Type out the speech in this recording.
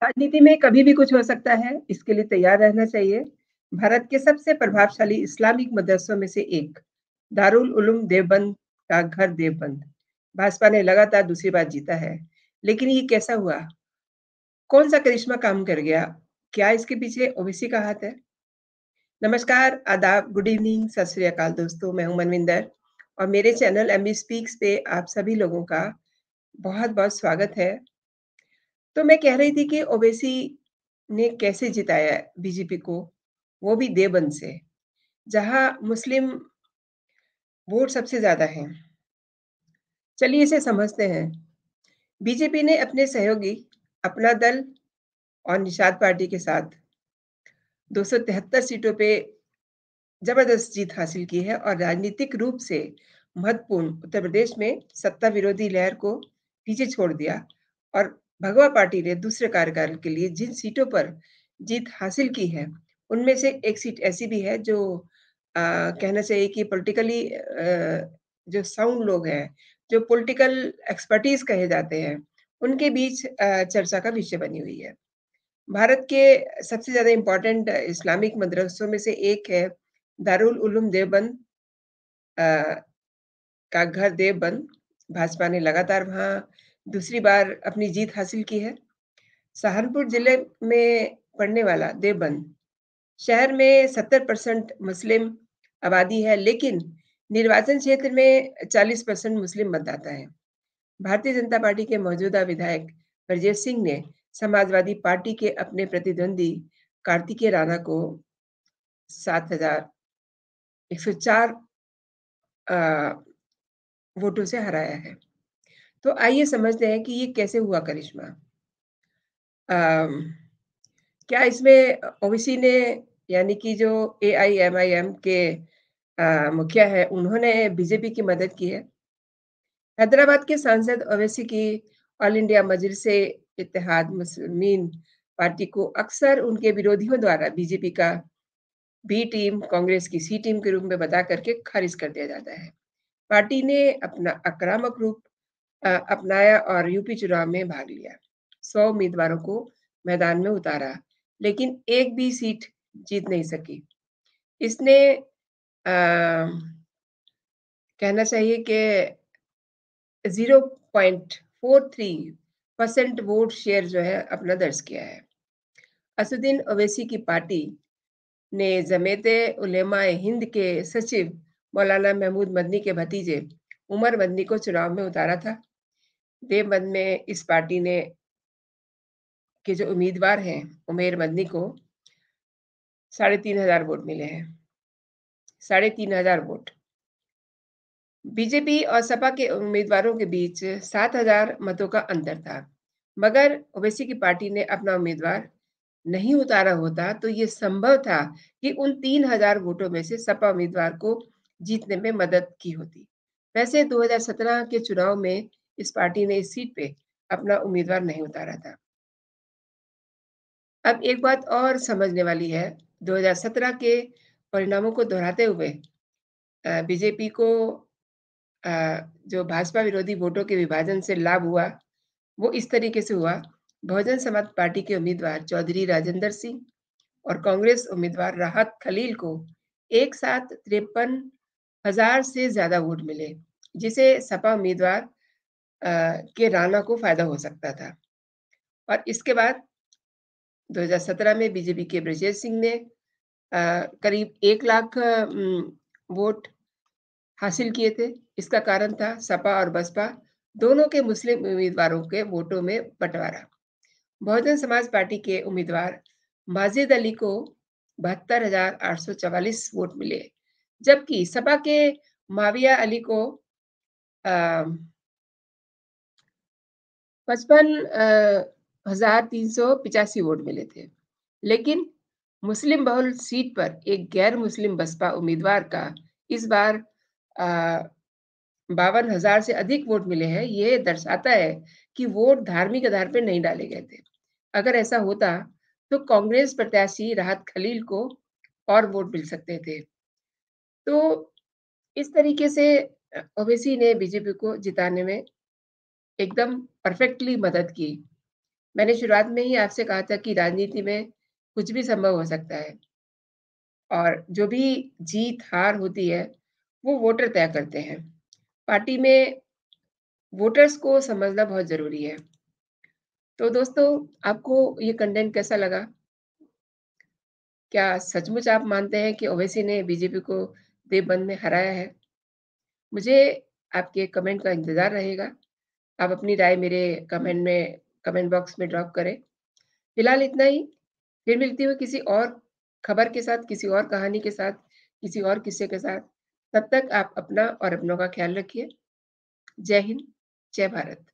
राजनीति में कभी भी कुछ हो सकता है इसके लिए तैयार रहना चाहिए भारत के सबसे प्रभावशाली इस्लामिक मदरसों में से एक दारुल उलूम देवबंद का घर देवबंद भाजपा ने लगातार दूसरी बार जीता है लेकिन ये कैसा हुआ कौन सा करिश्मा काम कर गया क्या इसके पीछे ओबीसी का हाथ है नमस्कार आदाब गुड इवनिंग सत अकाल दोस्तों मैं हूं मनविंदर और मेरे चैनल एम स्पीक्स पे आप सभी लोगों का बहुत बहुत स्वागत है तो मैं कह रही थी कि ओबीसी ने कैसे जिताया बीजेपी को वो भी देवबंद से जहां मुस्लिम वोट सबसे ज्यादा है चलिए इसे समझते हैं बीजेपी ने अपने सहयोगी अपना दल और निषाद पार्टी के साथ दो सीटों पे जबरदस्त जीत हासिल की है और राजनीतिक रूप से महत्वपूर्ण उत्तर प्रदेश में सत्ता विरोधी लहर को पीछे छोड़ दिया और भगवा पार्टी ने दूसरे कार्यकाल के लिए जिन सीटों पर जीत हासिल की है उनमें से एक सीट ऐसी भी है जो आ, कहना चाहिए कि पॉलिटिकली जो साउंड लोग हैं जो पॉलिटिकल एक्सपर्टीज कहे जाते हैं उनके बीच आ, चर्चा का विषय बनी हुई है भारत के सबसे ज्यादा इम्पोर्टेंट इस्लामिक मदरसों में से एक है दारुल उलूम देवबंद का घर देवबंद भाजपा ने लगातार वहाँ दूसरी बार अपनी जीत हासिल की है सहारनपुर जिले में पड़ने वाला देवबंद शहर में 70 परसेंट मुस्लिम आबादी है लेकिन निर्वाचन क्षेत्र में 40 परसेंट मुस्लिम मतदाता है भारतीय जनता पार्टी के मौजूदा विधायक ब्रजेश सिंह ने समाजवादी पार्टी के अपने प्रतिद्वंदी कार्तिकेय राणा को सात हजार एक सौ चार वोटों से हराया है तो आइए समझते हैं कि ये कैसे हुआ करिश्मा आ, क्या इसमें ओबीसी ने यानी कि जो ए आई एम आई एम के मुखिया है उन्होंने बीजेपी की मदद की है हैदराबाद के सांसद ओवैसी की all India Majlis Ittehad Muslimeen party को अक्सर उनके विरोधियों द्वारा बीजेपी का बी टीम कांग्रेस की सी टीम के रूप में बता करके खारिज कर दिया जाता है पार्टी ने अपना आक्रामक रूप अपनाया और यूपी चुनाव में भाग लिया सौ उम्मीदवारों को मैदान में उतारा लेकिन एक भी सीट जीत नहीं सकी इसने आ, कहना चाहिए कि zero point four three percent vote share जो है अपना दर्ज किया है असुद्दीन अवैसी की पार्टी ने जमेत उलेमा हिंद के सचिव मौलाना महमूद मदनी के भतीजे उमर मदनी को चुनाव में उतारा था देवबंद में इस पार्टी ने के जो उम्मीदवार हैं उमेर मदनी को साढ़े तीन हजार वोट मिले हैं साढ़े तीन हजार वोट बीजेपी और सपा के उम्मीदवारों के बीच 7000 मतों का अंतर था मगर ओवैसी की पार्टी ने अपना उम्मीदवार नहीं उतारा होता तो ये संभव था कि उन 3000 वोटों में से सपा उम्मीदवार को जीतने में मदद की होती वैसे 2017 के चुनाव में इस पार्टी ने इस सीट पे अपना उम्मीदवार नहीं उतारा था अब एक बात और समझने वाली है 2017 के परिणामों को दोहराते हुए बीजेपी को जो भाजपा विरोधी वोटों के विभाजन से लाभ हुआ वो इस तरीके से हुआ बहुजन समाज पार्टी के उम्मीदवार चौधरी राजेंद्र सिंह और कांग्रेस उम्मीदवार राहत खलील को एक साथ तिरपन हजार से ज्यादा वोट मिले जिसे सपा उम्मीदवार के राणा को फायदा हो सकता था और इसके बाद 2017 में बीजेपी के ब्रजेश सिंह ने करीब एक लाख वोट हासिल किए थे इसका कारण था सपा और बसपा दोनों के मुस्लिम उम्मीदवारों के वोटों में बंटवारा बहुजन समाज पार्टी के उम्मीदवार माजिद अली को बहत्तर वोट मिले जबकि सपा के माविया अली को पचपन हजार तीन सौ पिचासी वोट मिले थे लेकिन मुस्लिम बहुल सीट पर एक गैर मुस्लिम बसपा उम्मीदवार का इस बार बावन हजार से अधिक वोट मिले हैं ये दर्शाता है कि वोट धार्मिक आधार पर नहीं डाले गए थे अगर ऐसा होता तो कांग्रेस प्रत्याशी राहत खलील को और वोट मिल सकते थे तो इस तरीके से ओवैसी ने बीजेपी को जिताने में एकदम परफेक्टली मदद की मैंने शुरुआत में ही आपसे कहा था कि राजनीति में कुछ भी संभव हो सकता है और जो भी जीत हार होती है वो वोटर तय करते हैं पार्टी में वोटर्स को समझना बहुत जरूरी है तो दोस्तों आपको ये कंटेंट कैसा लगा क्या सचमुच आप मानते हैं कि ओवैसी ने बीजेपी को देवबंद में हराया है मुझे आपके कमेंट का इंतज़ार रहेगा आप अपनी राय मेरे कमेंट में कमेंट बॉक्स में ड्रॉप करें फिलहाल इतना ही फिर मिलती हुई किसी और खबर के साथ किसी और कहानी के साथ किसी और किस्से के साथ तब तक आप अपना और अपनों का ख्याल रखिए जय हिंद जय भारत